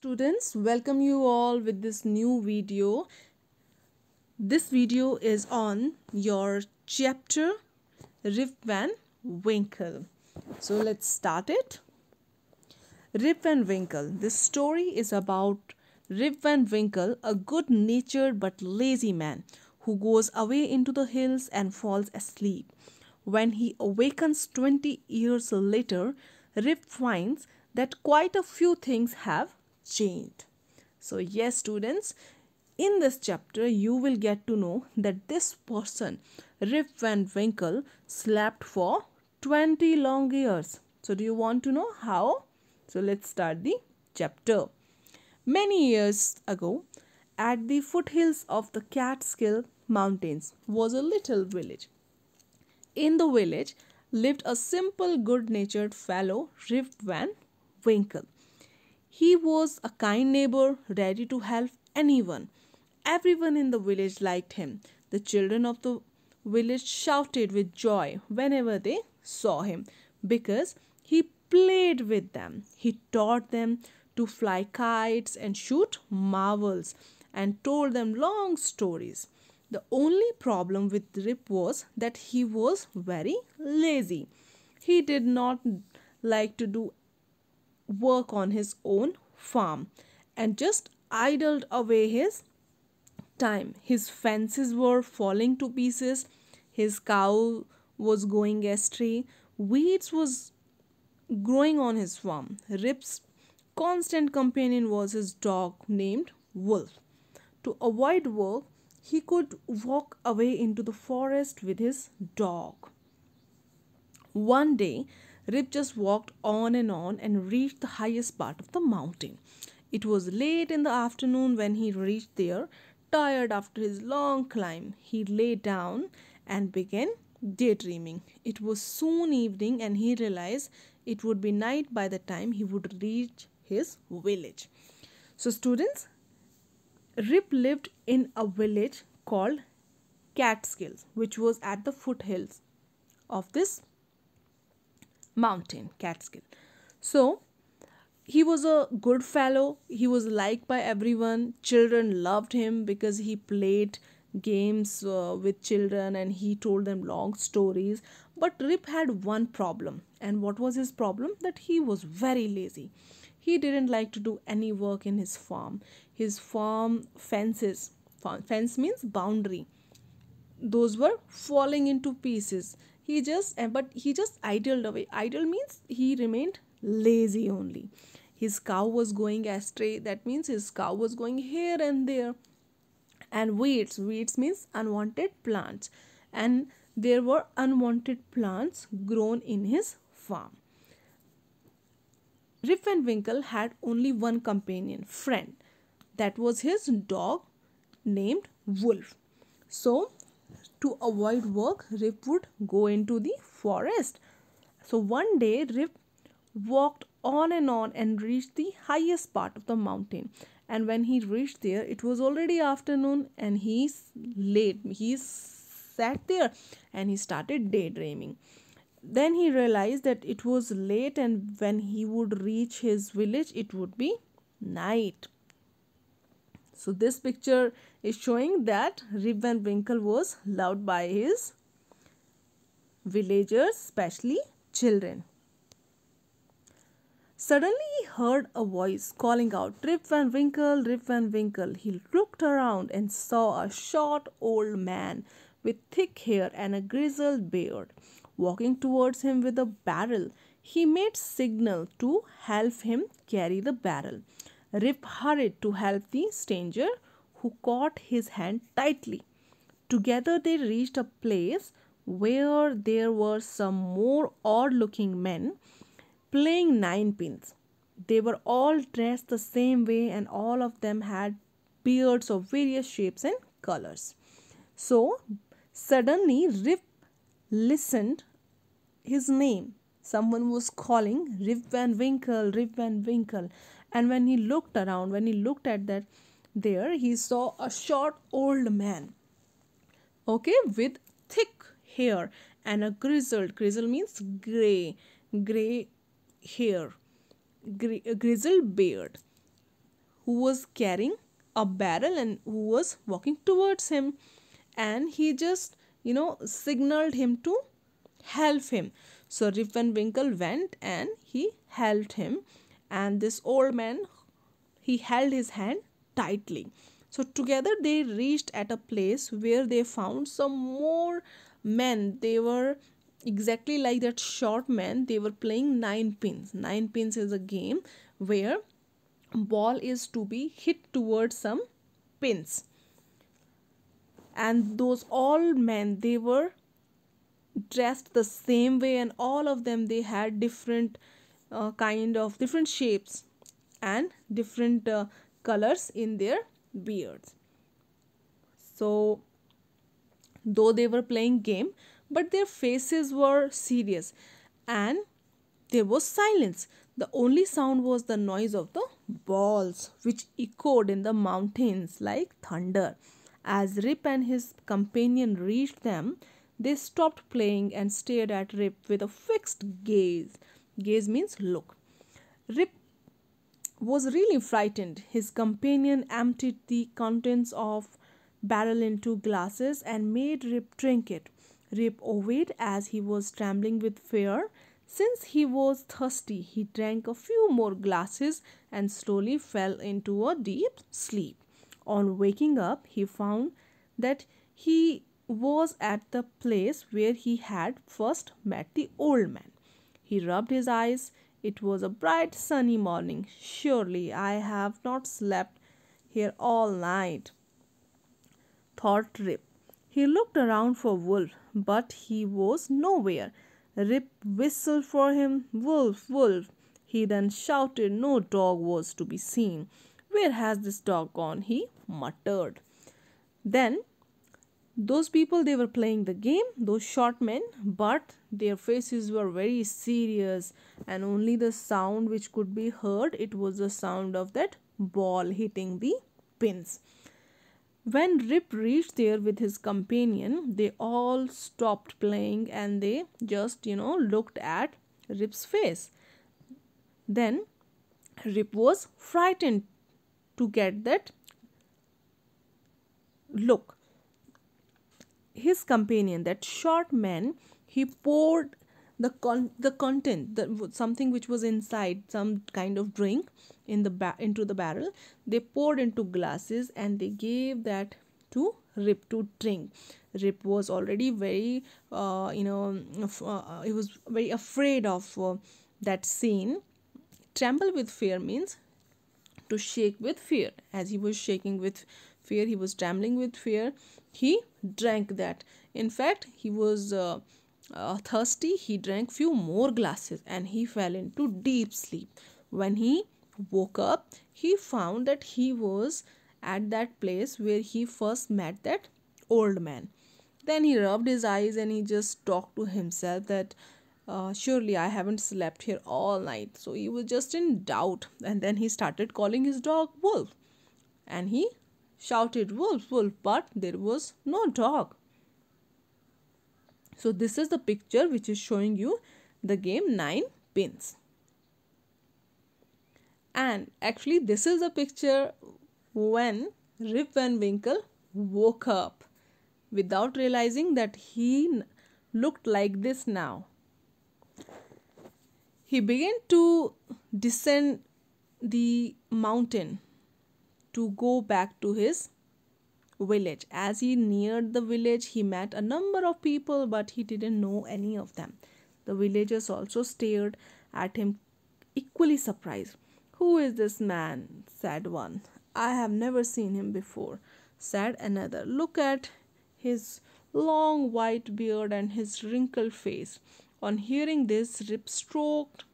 students welcome you all with this new video this video is on your chapter Rip Van Winkle so let's start it Rip Van Winkle this story is about Rip Van Winkle a good-natured but lazy man who goes away into the hills and falls asleep when he awakens 20 years later Rip finds that quite a few things have changed. So yes students, in this chapter you will get to know that this person Rip Van Winkle slept for 20 long years. So do you want to know how? So let's start the chapter. Many years ago, at the foothills of the Catskill Mountains was a little village. In the village lived a simple, good natured fellow, Rip Van Winkle. He was a kind neighbor, ready to help anyone. Everyone in the village liked him. The children of the village shouted with joy whenever they saw him because he played with them. He taught them to fly kites and shoot marvels and told them long stories. The only problem with Rip was that he was very lazy. He did not like to do work on his own farm and just idled away his time. His fences were falling to pieces, his cow was going astray, weeds was growing on his farm. Rip's constant companion was his dog named Wolf. To avoid work, he could walk away into the forest with his dog. One day, Rip just walked on and on and reached the highest part of the mountain. It was late in the afternoon when he reached there. Tired after his long climb, he lay down and began daydreaming. It was soon evening and he realized it would be night by the time he would reach his village. So, students, Rip lived in a village called Catskills, which was at the foothills of this mountain, Catskill. So he was a good fellow. He was liked by everyone. Children loved him because he played games uh, with children and he told them long stories. But Rip had one problem. And what was his problem? That he was very lazy. He didn't like to do any work in his farm. His farm fences, fence means boundary, those were falling into pieces he just eh, but he just idled away idle means he remained lazy only his cow was going astray that means his cow was going here and there and weeds weeds means unwanted plants and there were unwanted plants grown in his farm Winkle had only one companion friend that was his dog named Wolf so to avoid work, Rip would go into the forest. So one day, Rip walked on and on and reached the highest part of the mountain. And when he reached there, it was already afternoon and he's late. He sat there and he started daydreaming. Then he realized that it was late, and when he would reach his village, it would be night. So this picture is showing that Rip Van Winkle was loved by his villagers, especially children. Suddenly he heard a voice calling out, Rip Van Winkle, Rip Van Winkle. He looked around and saw a short old man with thick hair and a grizzled beard walking towards him with a barrel. He made signal to help him carry the barrel. Rip hurried to help the stranger, who caught his hand tightly. Together they reached a place where there were some more odd looking men playing ninepins. They were all dressed the same way and all of them had beards of various shapes and colors. So suddenly Rip listened his name. Someone was calling Rip Van Winkle, Rip Van Winkle and when he looked around when he looked at that there he saw a short old man okay with thick hair and a grizzled grizzle means gray gray hair gray, grizzled beard who was carrying a barrel and who was walking towards him and he just you know signaled him to help him so Winkle went and he helped him and this old man he held his hand tightly so together they reached at a place where they found some more men they were exactly like that short man they were playing nine pins nine pins is a game where ball is to be hit towards some pins and those all men they were dressed the same way and all of them they had different uh, kind of different shapes and different uh, colors in their beards so though they were playing game but their faces were serious and there was silence the only sound was the noise of the balls which echoed in the mountains like thunder as rip and his companion reached them they stopped playing and stared at rip with a fixed gaze Gaze means look. Rip was really frightened. His companion emptied the contents of barrel into glasses and made Rip drink it. Rip obeyed as he was trembling with fear. Since he was thirsty, he drank a few more glasses and slowly fell into a deep sleep. On waking up, he found that he was at the place where he had first met the old man. He rubbed his eyes. It was a bright sunny morning. Surely I have not slept here all night, thought Rip. He looked around for Wolf, but he was nowhere. Rip whistled for him, Wolf, Wolf. He then shouted, No dog was to be seen. Where has this dog gone? he muttered. Then those people they were playing the game those short men but their faces were very serious and only the sound which could be heard it was the sound of that ball hitting the pins when rip reached there with his companion they all stopped playing and they just you know looked at rip's face then rip was frightened to get that look his companion, that short man, he poured the con- the content, the, something which was inside, some kind of drink, in the ba- into the barrel. They poured into glasses and they gave that to Rip to drink. Rip was already very, uh, you know, uh, he was very afraid of uh, that scene. Tremble with fear means to shake with fear. As he was shaking with fear, he was trembling with fear he drank that in fact he was uh, uh, thirsty he drank few more glasses and he fell into deep sleep when he woke up he found that he was at that place where he first met that old man then he rubbed his eyes and he just talked to himself that uh, surely I haven't slept here all night. So he was just in doubt. And then he started calling his dog Wolf. And he shouted Wolf, Wolf, but there was no dog. So this is the picture which is showing you the game 9 pins. And actually this is a picture when Rip Van Winkle woke up without realizing that he looked like this now. He began to descend the mountain to go back to his village. As he neared the village, he met a number of people, but he didn't know any of them. The villagers also stared at him, equally surprised. Who is this man? said one. I have never seen him before, said another. Look at his long white beard and his wrinkled face. On hearing this, Rip stroked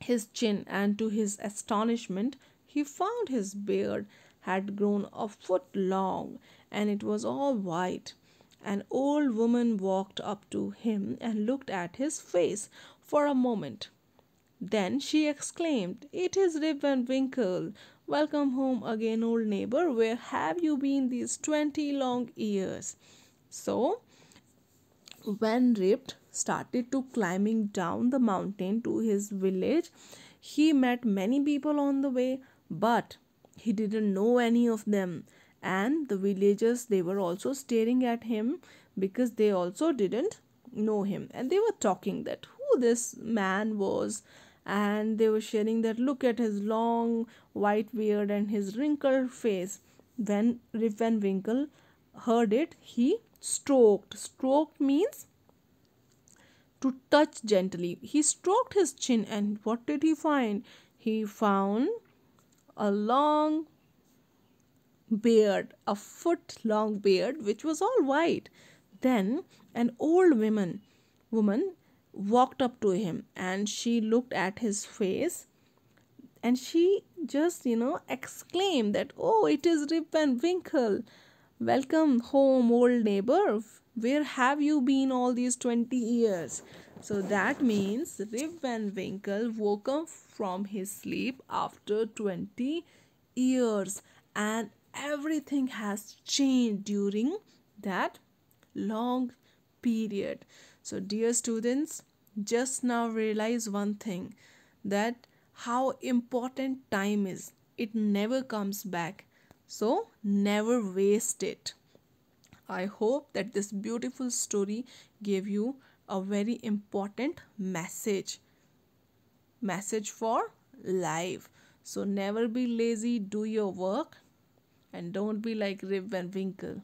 his chin, and to his astonishment, he found his beard had grown a foot long and it was all white. An old woman walked up to him and looked at his face for a moment. Then she exclaimed, It is Rip Van Winkle. Welcome home again, old neighbor. Where have you been these 20 long years? So, when Rip started to climbing down the mountain to his village, he met many people on the way but he didn't know any of them and the villagers they were also staring at him because they also didn't know him and they were talking that who this man was and they were sharing that look at his long white beard and his wrinkled face when Rip Van Winkle heard it he stroked stroked means to touch gently he stroked his chin and what did he find he found a long beard, a foot long beard, which was all white. Then an old woman, woman walked up to him and she looked at his face and she just, you know, exclaimed that, Oh, it is Rip and Winkle. Welcome home, old neighbor. Where have you been all these 20 years? So that means Rip Van Winkle woke up from his sleep after 20 years and everything has changed during that long period. So dear students, just now realize one thing that how important time is. It never comes back. So never waste it. I hope that this beautiful story gave you a very important message message for life so never be lazy do your work and don't be like rib and winkle